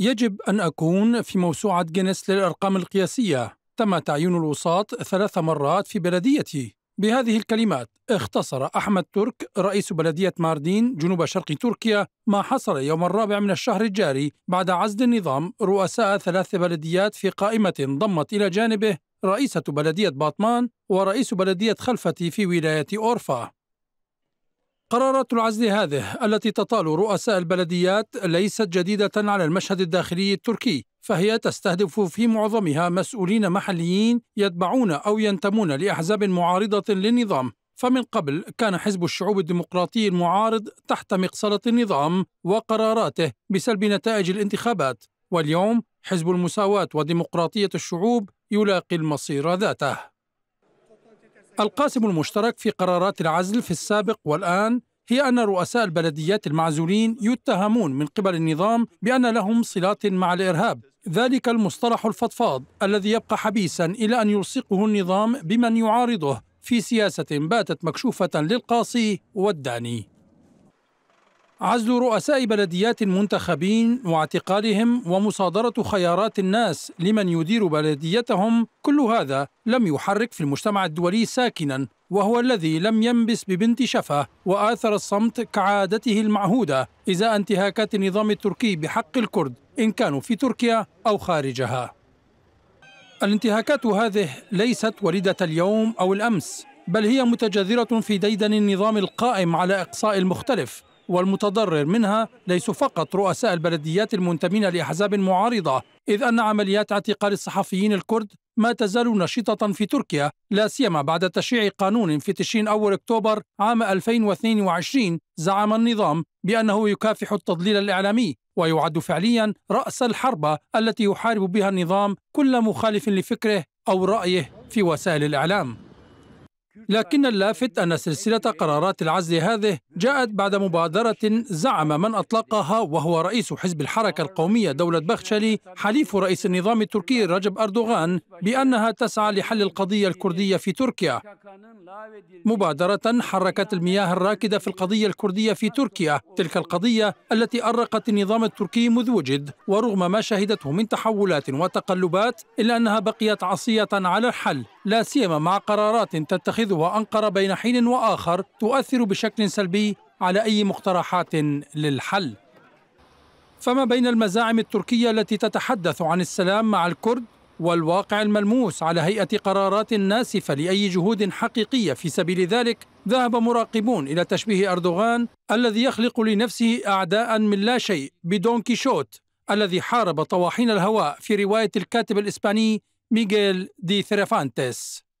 يجب أن أكون في موسوعة جينيس للأرقام القياسية تم تعيين الوساط ثلاث مرات في بلديتي بهذه الكلمات اختصر أحمد ترك رئيس بلدية ماردين جنوب شرق تركيا ما حصل يوم الرابع من الشهر الجاري بعد عزل النظام رؤساء ثلاث بلديات في قائمة ضمت إلى جانبه رئيسة بلدية باطمان ورئيس بلدية خلفتي في ولاية أورفا قرارات العزل هذه التي تطال رؤساء البلديات ليست جديدة على المشهد الداخلي التركي فهي تستهدف في معظمها مسؤولين محليين يتبعون أو ينتمون لأحزاب معارضة للنظام فمن قبل كان حزب الشعوب الديمقراطي المعارض تحت مقصلة النظام وقراراته بسلب نتائج الانتخابات واليوم حزب المساواة وديمقراطية الشعوب يلاقي المصير ذاته القاسم المشترك في قرارات العزل في السابق والآن هي أن رؤساء البلديات المعزولين يتهمون من قبل النظام بأن لهم صلات مع الإرهاب ذلك المصطلح الفضفاض الذي يبقى حبيسا إلى أن يلصقه النظام بمن يعارضه في سياسة باتت مكشوفة للقاصي والداني عزل رؤساء بلديات المنتخبين واعتقالهم ومصادرة خيارات الناس لمن يدير بلديتهم كل هذا لم يحرك في المجتمع الدولي ساكنا وهو الذي لم ينبس ببنت شفة وآثر الصمت كعادته المعهودة إزاء انتهاكات النظام التركي بحق الكرد إن كانوا في تركيا أو خارجها الانتهاكات هذه ليست وليدة اليوم أو الأمس بل هي متجذرة في ديدن النظام القائم على إقصاء المختلف والمتضرر منها ليس فقط رؤساء البلديات المنتمين لأحزاب معارضة إذ أن عمليات اعتقال الصحفيين الكرد ما تزال نشطة في تركيا لا سيما بعد تشييع قانون في تشرين أول أكتوبر عام 2022 زعم النظام بأنه يكافح التضليل الإعلامي ويعد فعليا رأس الحربة التي يحارب بها النظام كل مخالف لفكره أو رأيه في وسائل الإعلام لكن اللافت أن سلسلة قرارات العزل هذه جاءت بعد مبادرة زعم من أطلقها وهو رئيس حزب الحركة القومية دولة بخشلي حليف رئيس النظام التركي رجب أردوغان بأنها تسعى لحل القضية الكردية في تركيا مبادرة حركت المياه الراكدة في القضية الكردية في تركيا تلك القضية التي أرقت النظام التركي منذ وجد ورغم ما شهدته من تحولات وتقلبات إلا أنها بقيت عصية على الحل لا سيما مع قرارات تتخذها أنقرة بين حين وآخر تؤثر بشكل سلبي على أي مقترحات للحل فما بين المزاعم التركية التي تتحدث عن السلام مع الكرد والواقع الملموس على هيئة قرارات ناسفة لأي جهود حقيقية في سبيل ذلك ذهب مراقبون إلى تشبيه أردوغان الذي يخلق لنفسه أعداء من لا شيء بدون كيشوت الذي حارب طواحين الهواء في رواية الكاتب الإسباني ميغيل دي ثيرافانتس